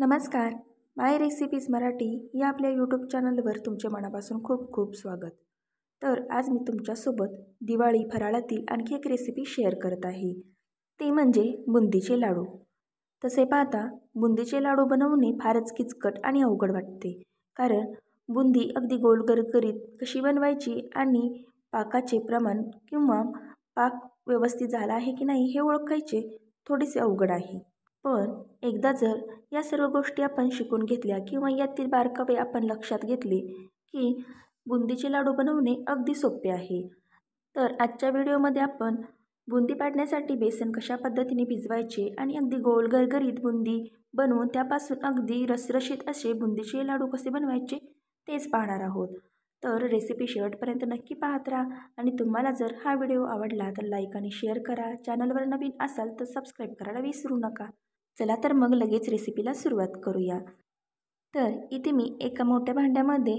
नमस्कार माय रेसिपीज मराठी या आपल्या यूट्यूब चॅनलवर तुमच्या मनापासून खूप खूप स्वागत तर आज मी तुमच्यासोबत दिवाळी फराळातील आणखी एक रेसिपी शेअर करत आहे ते म्हणजे बुंदीचे लाडू तसे पाहता बुंदीचे लाडू बनवणे फारच किचकट आणि अवघड वाटते कारण बुंदी अगदी करीत कशी बनवायची आणि पाकाचे प्रमाण किंवा पाक व्यवस्थित झाला आहे की नाही हे ओळखायचे थोडेसे अवघड आहे पण एकदा जर या सर्व गोष्टी आपण शिकून घेतल्या किंवा यातील बारकावे आपण लक्षात घेतले की बुंदीचे लाडू बनवणे अगदी सोपे आहे तर आजच्या व्हिडिओमध्ये आपण बुंदी पाडण्यासाठी बेसन कशा पद्धतीने भिजवायचे आणि अगदी गोल गरगरीत बुंदी बनवून त्यापासून अगदी रसरशीत असे बुंदीचे लाडू कसे बनवायचे तेच पाहणार आहोत तर रेसिपी शेवटपर्यंत नक्की पाहत राहा आणि तुम्हाला जर हा व्हिडिओ आवडला तर लाईक आणि शेअर करा चॅनलवर नवीन असाल तर सबस्क्राईब करायला विसरू नका चला तर मग लगेच रेसिपीला सुरुवात करूया तर इथे मी एका मोठ्या भांड्यामध्ये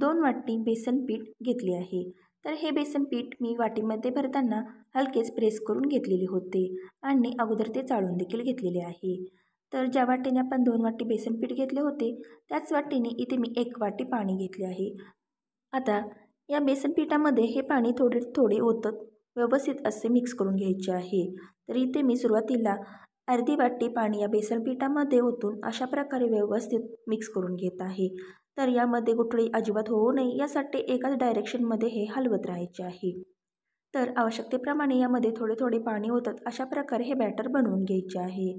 दोन वाटी बेसन पीठ घेतले आहे तर हे बेसन पीठ मी वाटीमध्ये भरताना हलकेच प्रेस करून घेतलेले होते आणि अगोदर ते चाळून देखील घेतलेले आहे तर ज्या वाटीने आपण दोन वाटी बेसन पीठ घेतले होते त्याच वाटीने इथे मी एक वाटी पाणी घेतले आहे आता या बेसन पिठामध्ये हे पाणी थोडे थोडे ओतत व्यवस्थित असे मिक्स करून घ्यायचे आहे तर इथे मी सुरुवातीला अर्धी वाटी पाणी या बेसन पिठामध्ये ओतून अशा प्रकारे व्यवस्थित मिक्स करून घेत आहे तर यामध्ये गुठळी अजिबात होऊ नये यासाठी एकाच डायरेक्शनमध्ये हे हलवत राहायचे आहे तर आवश्यकतेप्रमाणे यामध्ये थोडे थोडे पाणी होतात अशा प्रकारे हे बॅटर बनवून घ्यायचे आहे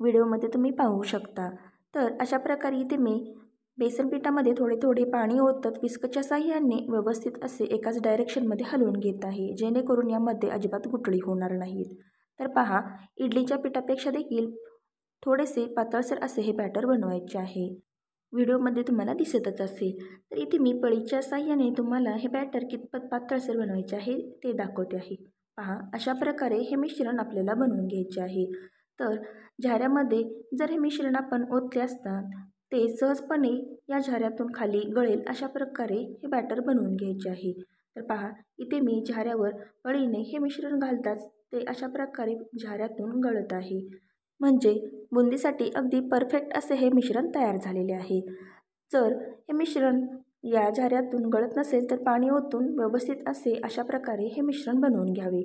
व्हिडिओमध्ये तुम्ही पाहू शकता तर अशा प्रकारे इथे मी बेसन थोडे थोडे पाणी ओतत विस्कच्या साह्याने व्यवस्थित असे एकाच डायरेक्शनमध्ये हलवून घेत आहे जेणेकरून यामध्ये अजिबात गुठळी होणार नाहीत तर पहा इडलीच्या पिठापेक्षा देखील थोडेसे पातळसर असे हे बॅटर बनवायचे आहे व्हिडिओमध्ये तुम्हाला दिसतच असेल तर इथे मी पळीच्या साह्याने तुम्हाला हे बॅटर कितपत पातळसर बनवायचे आहे ते दाखवते आहे पहा अशा प्रकारे हे मिश्रण आपल्याला बनवून घ्यायचे आहे तर झाऱ्यामध्ये जर हे मिश्रण आपण ओतले असता ते सहजपणे या झाऱ्यातून खाली गळेल अशा प्रकारे हे बॅटर बनवून घ्यायचे आहे तर पहा इथे मी झाऱ्यावर अळीने हे मिश्रण घालताच ते अशा प्रकारे झाऱ्यातून गळत आहे म्हणजे बुंदीसाठी अगदी परफेक्ट असे हे मिश्रण तयार झालेले आहे जर हे मिश्रण या झाऱ्यातून गळत नसेल तर पाणी ओतून व्यवस्थित असे अशा प्रकारे हे मिश्रण बनवून घ्यावे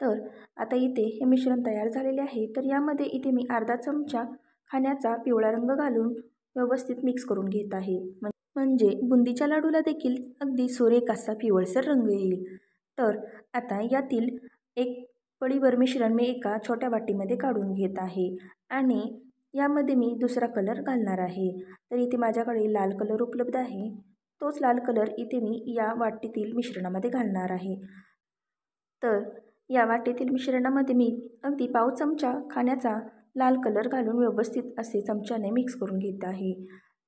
तर आता इथे हे मिश्रण तयार झालेले आहे तर यामध्ये इथे मी अर्धा चमचा खाण्याचा पिवळा रंग घालून व्यवस्थित मिक्स करून घेत आहे म्हणजे बुंदीच्या लाडूला देखील अगदी सुरेख असा पिवळसर रंग येईल तर आता यातील एक पळीवर मिश्रण मी एका छोट्या वाटीमध्ये काढून घेत आहे आणि यामध्ये मी दुसरा कलर घालणार आहे तर इथे माझ्याकडे लाल कलर उपलब्ध आहे तोच लाल कलर इथे मी या वाटीतील मिश्रणामध्ये घालणार आहे तर या वाटीतील मिश्रणामध्ये मी अगदी पाव चमचा खाण्याचा लाल कलर घालून व्यवस्थित असे चमच्याने मिक्स करून घेत आहे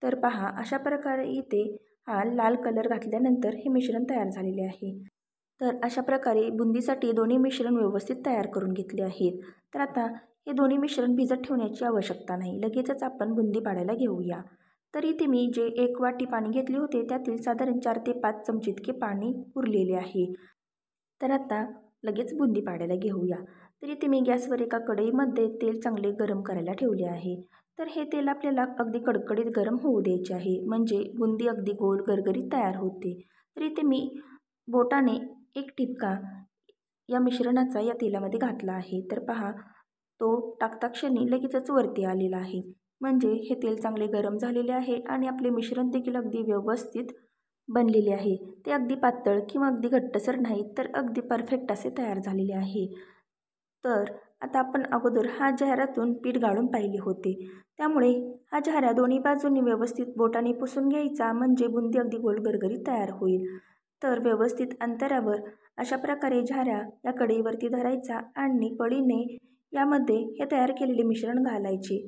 तर पहा अशा प्रकारे इथे हा लाल कलर घातल्यानंतर हे मिश्रण तयार झालेले आहे तर अशा प्रकारे बुंदीसाठी दोन्ही मिश्रण व्यवस्थित तयार करून घेतले आहेत तर आता हे दोन्ही मिश्रण भिजत ठेवण्याची आवश्यकता नाही लगेचच आपण बुंदी पाडायला घेऊया तर इथे मी जे एक वाटी पाणी घेतले होते त्यातील साधारण चार ते पाच चमचे इतके पाणी उरलेले आहे तर आता लगेच बुंदी पाडायला घेऊया तर इथे मी गॅसवर एका कढईमध्ये तेल चांगले गरम करायला ठेवले आहे तर हे तेल आपल्याला अगदी कडकडीत गरम होऊ द्यायचे आहे म्हणजे बुंदी अगदी गोल गरगरीत तयार होते तर इथे मी बोटाने एक ठिपका या मिश्रणाचा या तेलामध्ये घातला आहे तर पहा तो टाकता क्षणी लगेचच वरती आलेला आहे म्हणजे हे तेल चांगले गरम झालेले आहे आणि आपले मिश्रण देखील अगदी व्यवस्थित बनलेले आहे ते अगदी पातळ किंवा अगदी घट्टसर नाही तर अगदी परफेक्ट असे तयार झालेले आहे तर आता आपण अगोदर हा जाहिरातून पीठ गाळून पाहिले होते त्यामुळे हा जाहरा दोन्ही बाजूंनी व्यवस्थित बोटाने पुसून घ्यायचा म्हणजे बुंदी अगदी गोल गरगरीत तयार होईल तर व्यवस्थित अंतरावर अशा प्रकारे झाऱ्या या कढईवरती धरायचा आणि पळीने यामध्ये हे तयार केलेले मिश्रण घालायचे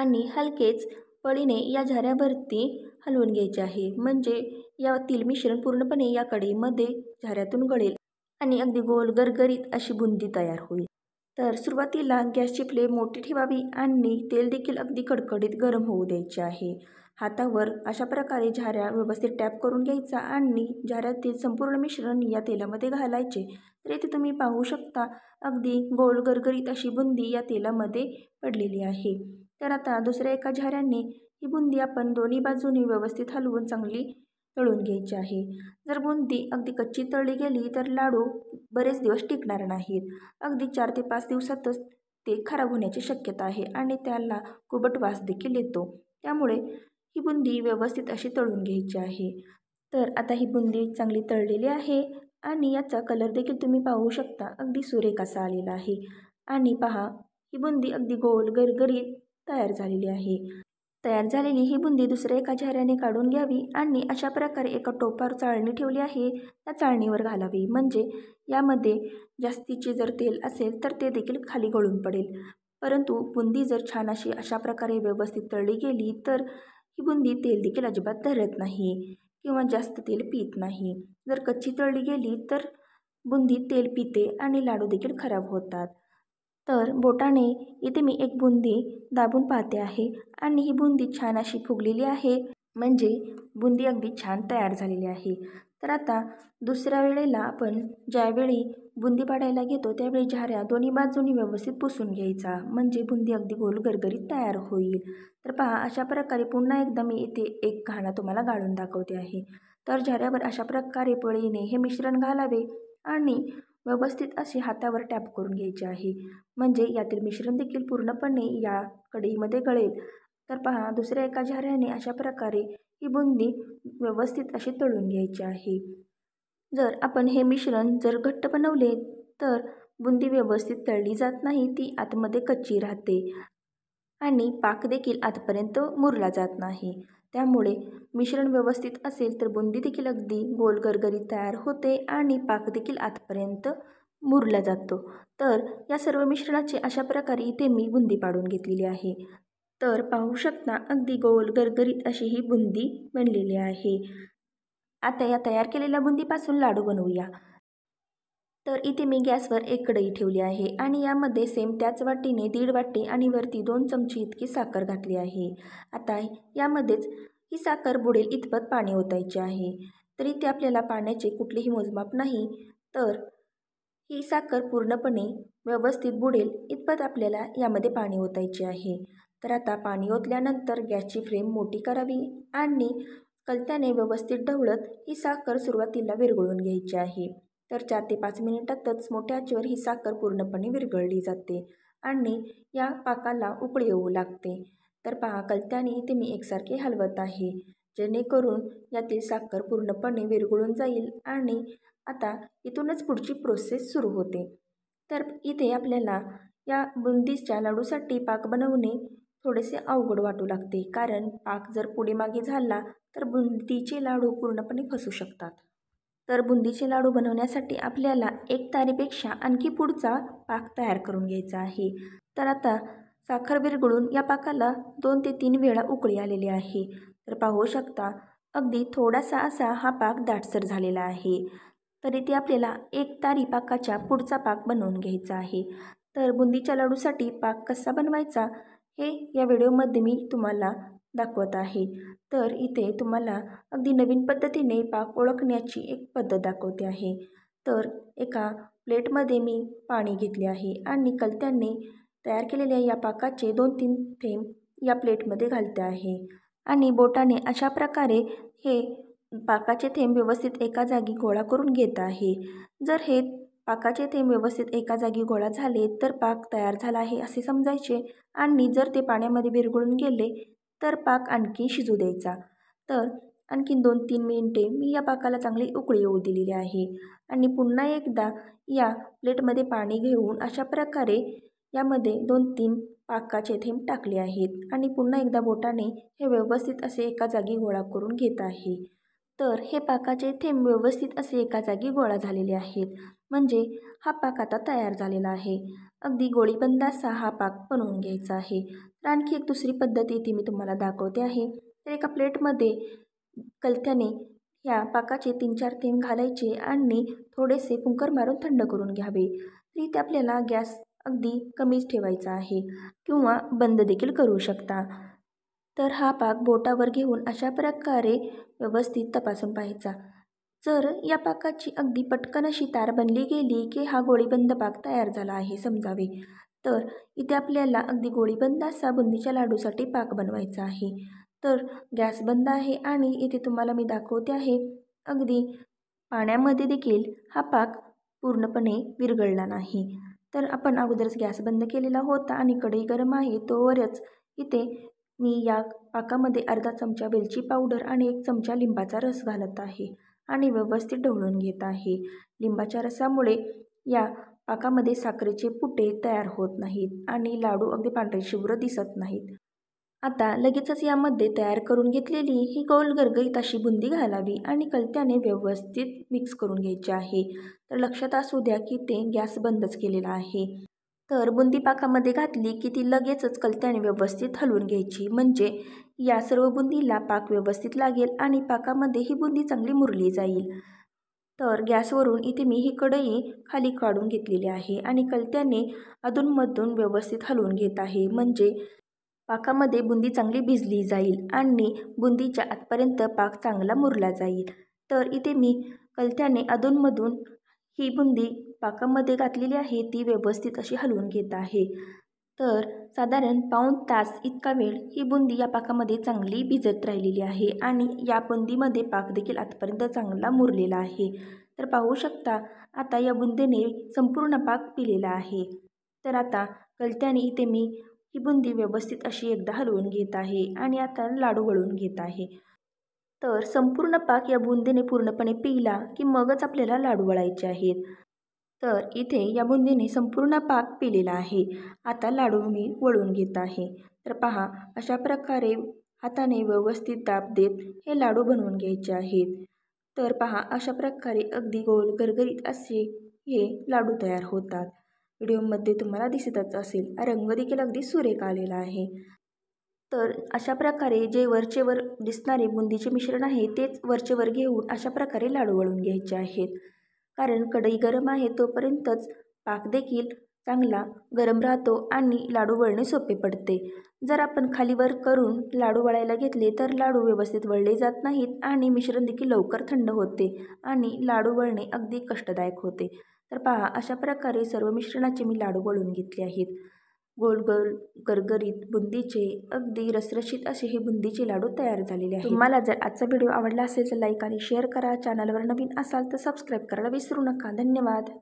आणि हलकेच पळीने या झाऱ्यावरती हलवून घ्यायचे आहे म्हणजे यातील मिश्रण पूर्णपणे या कढईमध्ये झाऱ्यातून गळेल आणि अगदी गोल गरगरीत अशी बुंदी तयार होईल तर सुरुवातीला गॅसची फ्लेम मोठी ठेवावी आणि तेल देखील अगदी कडकडीत गरम होऊ द्यायचे आहे हातावर अशा प्रकारे झाऱ्या व्यवस्थित टॅप करून घ्यायचा आणि झाऱ्यातील संपूर्ण मिश्रण या तेलामध्ये घालायचे तर इथे तुम्ही पाहू शकता अगदी गोल गरगरीत अशी बुंदी या तेलामध्ये पडलेली आहे तर आता दुसऱ्या एका झाऱ्याने ही बुंदी आपण दोन्ही बाजूनी व्यवस्थित हलवून चांगली तळून घ्यायची आहे जर बुंदी अगदी कच्ची तळली गेली तर लाडू बरेच दिवस टिकणार नाहीत अगदी चार ते पाच दिवसातच ते खराब होण्याची शक्यता आहे आणि त्याला कुबट वास देखील येतो त्यामुळे ही बुंदी व्यवस्थित अशी तळून घ्यायची आहे तर आता ही बुंदी चांगली तळलेली आहे आणि याचा कलर देखील तुम्ही पाहू शकता अगदी सुरेख असा आलेला आहे आणि पहा ही बुंदी अगदी गोल गरगरीत तयार झालेली आहे तयार झालेली ही बुंदी दुसऱ्या एका चेहऱ्याने काढून घ्यावी आणि अशा प्रकारे एका टोपावर चाळणी ठेवली आहे त्या चाळणीवर घालावी म्हणजे यामध्ये जास्तीचे जर तेल असेल तर ते देखील खाली गळून पडेल परंतु बुंदी जर छान अशी अशा प्रकारे व्यवस्थित तळली गेली तर ही बुंदी तेल देखील अजिबात धरत नाही किंवा जास्त तेल पित नाही जर कच्ची तळली गेली तर बुंदी तेल पिते आणि लाडू देखील खराब होतात तर बोटाने इथे मी एक बुंदी दाबून पाहते आहे आणि ही बुंदी छान अशी फुगलेली आहे म्हणजे बुंदी अगदी छान तयार झालेली आहे तर आता दुसऱ्या वेळेला आपण ज्यावेळी बुंदी पाडायला घेतो त्यावेळी झाऱ्या दोन्ही बाजूनी व्यवस्थित पुसून घ्यायचा म्हणजे बुंदी अगदी गोल गरगरीत तयार होईल तर पहा अशा प्रकारे पुन्हा एकदा मी इथे एक घाणा तुम्हाला गाळून दाखवते आहे तर झाऱ्यावर अशा प्रकारे पळीने हे मिश्रण घालावे आणि व्यवस्थित असे हातावर टॅप करून घ्यायचे आहे म्हणजे यातील मिश्रण देखील पूर्णपणे या कढईमध्ये गळेल तर पहा दुसऱ्या एका झऱ्याने अशा प्रकारे ही बुंदी व्यवस्थित अशी तळून घ्यायची आहे जर आपण हे मिश्रण जर घट्ट बनवले तर बुंदी व्यवस्थित तळली जात नाही ती आतमध्ये कच्ची राहते आणि पाक देखील आतपर्यंत मुरला जात नाही त्यामुळे मिश्रण व्यवस्थित असेल तर बुंदी देखील अगदी गोल गरगरी तयार होते आणि पाक देखील आतपर्यंत मुरला जातो तर या सर्व मिश्रणाचे अशा प्रकारे इथे मी बुंदी पाडून घेतलेली आहे तर पाहू शकता अगदी गोल गरगरीत अशी ही बुंदी बनलेली आहे आता या तयार केलेल्या बुंदीपासून लाडू बनवूया तर इथे मी गॅसवर एक कढई ठेवली आहे आणि यामध्ये सेम त्याच वाटीने दीड वाटी आणि वरती दोन चमची इतकी साखर घातली आहे आता यामध्येच ही साखर बुडेल इतपत पाणी ओतायचे आहे तर इथे आपल्याला पाण्याचे कुठलेही मोजमाप नाही तर ही साखर पूर्णपणे व्यवस्थित बुडेल इतपत आपल्याला यामध्ये पाणी ओतायचे आहे तर आता पाणी ओतल्यानंतर गॅसची फ्लेम मोठी करावी आणि कलत्याने व्यवस्थित ढवळत ही साखर सुरुवातीला विरघळून घ्यायची आहे तर चार ते पाच मिनिटातच मोठ्या आचेवर ही साखर पूर्णपणे विरघळली जाते आणि या पाकाला उकळी येऊ लागते तर पहा कलत्याने इथे मी एकसारखे हलवत आहे जेणेकरून यातील साखर पूर्णपणे विरघळून जाईल आणि आता इथूनच पुढची प्रोसेस सुरू होते तर इथे आपल्याला या बुंदीच्या लाडूसाठी पाक बनवणे थोडेसे अवघड वाटू लागते कारण पाक जर पुढे मागे झाला तर बुंदीचे लाडू पूर्णपणे फसू शकतात तर बुंदीचे लाडू बनवण्यासाठी आपल्याला एक तारीपेक्षा आणखी पुढचा पाक तयार करून घ्यायचा आहे तर आता साखर बिरगळून या पाकाला दोन ते तीन वेळा उकळी आलेली आहे तर पाहू शकता अगदी थोडासा असा हा पाक दाटसर झालेला आहे तर इथे आपल्याला एक तारी पाकाच्या पुढचा पाक बनवून घ्यायचा आहे तर बुंदीच्या लाडूसाठी पाक कसा बनवायचा हे या व्हिडिओमध्ये मी तुम्हाला दाखवत आहे तर इथे तुम्हाला अगदी नवीन पद्धतीने पाक ओळखण्याची एक पद्धत दाखवते आहे तर एका प्लेटमध्ये मी पाणी घेतले आहे आणि कलत्यांनी तयार केलेल्या या पाकाचे दोन तीन थेंब या प्लेटमध्ये घालते आहे आणि बोटाने अशा प्रकारे हे पाकाचे थेंब व्यवस्थित एका जागी गोळा करून घेत आहे जर हे पाकाचे थेंब व्यवस्थित एका जागी गोळा झाले तर पाक तयार झाला आहे असे समजायचे आणि जर ते पाण्यामध्ये विरघळून गेले तर पाक आणखी शिजू द्यायचा तर आणखी दोन तीन मिनिटे मी या पाकाला चांगली उकळी येऊ दिलेली आहे आणि पुन्हा एकदा या प्लेटमध्ये पाणी घेऊन अशा प्रकारे यामध्ये दोन तीन पाकाचे थेंब टाकले आहेत आणि पुन्हा एकदा बोटाने हे व्यवस्थित असे एका जागी गोळा करून घेत आहे तर हे पाकाचे थेंब व्यवस्थित असे एका जागी गोळा झालेले आहेत म्हणजे हा पाक आता तयार झालेला आहे अगदी गोळीबंदाचा हा पाक बनवून घ्यायचा आहे तर आणखी एक दुसरी पद्धत इथे मी तुम्हाला दाखवते आहे तर एका प्लेटमध्ये कलथ्याने ह्या पाकाचे तीन चार थेंब घालायचे आणि थोडेसे कुंकर मारून थंड करून घ्यावे तर इथे आपल्याला गॅस अगदी कमीच ठेवायचा आहे किंवा बंद देखील करू शकता तर हा पाक बोटावर घेऊन अशा प्रकारे व्यवस्थित तपासून पाहायचा जर या पाकाची अगदी पटकन अशी तार बनली गेली की हा गोळीबंद पाक तयार झाला आहे समजावे तर इथे आपल्याला अगदी गोळीबंद असा बुंदीच्या लाडूसाठी पाक बनवायचा आहे तर गॅस बंद आहे आणि इथे तुम्हाला मी दाखवते आहे अगदी पाण्यामध्ये देखील हा पाक पूर्णपणे विरघळला नाही तर आपण अगोदरच गॅस बंद केलेला होता आणि कढई गरम आहे तोवरच इथे मी या पाकामध्ये अर्धा चमचा वेलची पावडर आणि एक चमचा लिंबाचा रस घालत आहे आणि व्यवस्थित ढवळून घेत आहे लिंबाच्या रसामुळे या पाकामध्ये साखरेचे पुटे तयार होत नाहीत आणि लाडू अगदी पांढरे शुभ्र दिसत नाहीत आता लगेचच यामध्ये तयार करून घेतलेली ही गोल गरगरीत अशी बुंदी घालावी आणि कलत्याने व्यवस्थित मिक्स करून घ्यायची आहे तर लक्षात असू द्या की ते गॅस बंदच केलेला आहे तर बुंदी पाकामध्ये घातली की ती लगेचच कलत्याने व्यवस्थित हलवून घ्यायची म्हणजे या सर्व बुंदीला पाक व्यवस्थित लागेल आणि पाकामध्ये ही बुंदी चांगली मुरली जाईल तर गॅसवरून इथे मी ही कढई खाली काढून घेतलेली आहे आणि कलत्याने अधूनमधून व्यवस्थित हलवून घेत आहे म्हणजे पाकामध्ये बुंदी चांगली भिजली जाईल आणि बुंदीच्या आतपर्यंत पाक चांगला मुरला जाईल तर इथे मी कलत्याने अधूनमधून ही बुंदी पाकामध्ये घातलेली आहे ती व्यवस्थित अशी हलवून घेत आहे तर साधारण पाऊन तास इतका वेळ ही बुंदी या पाकामध्ये चांगली भिजत राहिलेली आहे आणि या बुंदीमध्ये पाक देखील आतापर्यंत चांगला मुरलेला आहे तर पाहू शकता आता या बुंदीने संपूर्ण पाक पिलेला आहे तर आता कलत्याने इथे मी ही बुंदी व्यवस्थित अशी एकदा हलवून घेत आहे आणि आता लाडू वळून घेत आहे तर संपूर्ण पाक या बुंदीने पूर्णपणे पिला की मगच आपल्याला लाडू वळायचे आहेत तर इथे या बुंदीने संपूर्ण पाक पिलेला आहे आता लाडू मी वळून घेत आहे तर पहा अशा प्रकारे हाताने व्यवस्थित दाब देत हे लाडू बनवून घ्यायचे आहेत तर पहा अशा प्रकारे अगदी गोल गरगरीत असे हे लाडू तयार होतात व्हिडिओमध्ये तुम्हाला दिसतच असेल रंग देखील अगदी सुरेख आलेला आहे तर अशा प्रकारे जे वरचेवर दिसणारे बुंदीचे मिश्रण आहे तेच वरचेवर घेऊन अशा प्रकारे लाडू वळून घ्यायचे आहेत कारण कढई गरम आहे तोपर्यंतच पाक देखील चांगला गरम राहतो आणि लाडू वळणे सोपे पडते जर आपण खालीवर करून लाडू वळायला घेतले तर लाडू व्यवस्थित वळले जात नाहीत आणि मिश्रण देखील लवकर थंड होते आणि लाडू वळणे अगदी कष्टदायक होते तर पहा अशा प्रकारे सर्व मिश्रणाचे मी लाडू वळून घेतले आहेत गोल गोल गरगरीत बुंदीचे अगदी रसरशीत असे हे बुंदीचे लाडू तयार झालेले आहेत तुम्हाला जर आजचा व्हिडिओ आवडला असेल तर लाईक आणि शेअर करा चॅनलवर नवीन असाल तर सबस्क्राईब करायला विसरू नका धन्यवाद